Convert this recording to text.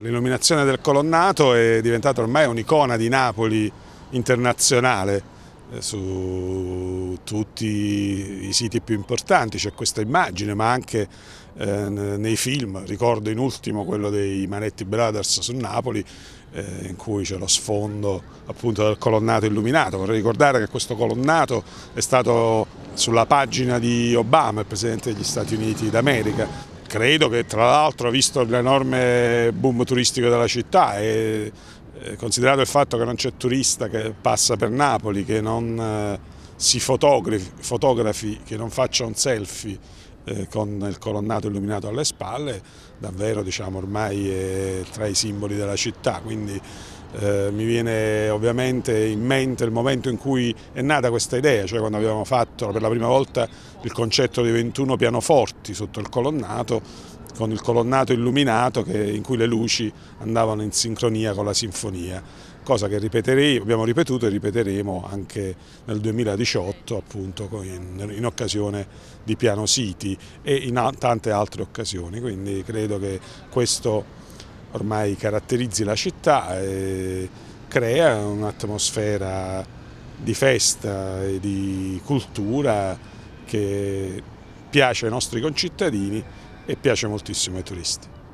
L'illuminazione del colonnato è diventata ormai un'icona di Napoli internazionale eh, su tutti i siti più importanti, c'è questa immagine ma anche eh, nei film, ricordo in ultimo quello dei Manetti Brothers su Napoli eh, in cui c'è lo sfondo appunto del colonnato illuminato, vorrei ricordare che questo colonnato è stato sulla pagina di Obama, il Presidente degli Stati Uniti d'America credo che tra l'altro visto l'enorme boom turistico della città e eh, considerato il fatto che non c'è turista che passa per Napoli, che non eh, si fotografi, fotografi che non faccia un selfie eh, con il colonnato illuminato alle spalle, davvero diciamo, ormai è tra i simboli della città, quindi eh, mi viene ovviamente in mente il momento in cui è nata questa idea, cioè quando abbiamo fatto per la prima volta il concetto di 21 pianoforti sotto il colonnato, con il colonnato illuminato che, in cui le luci andavano in sincronia con la sinfonia cosa che abbiamo ripetuto e ripeteremo anche nel 2018 appunto in, in occasione di Piano City e in tante altre occasioni, quindi credo che questo ormai caratterizzi la città e crea un'atmosfera di festa e di cultura che piace ai nostri concittadini e piace moltissimo ai turisti.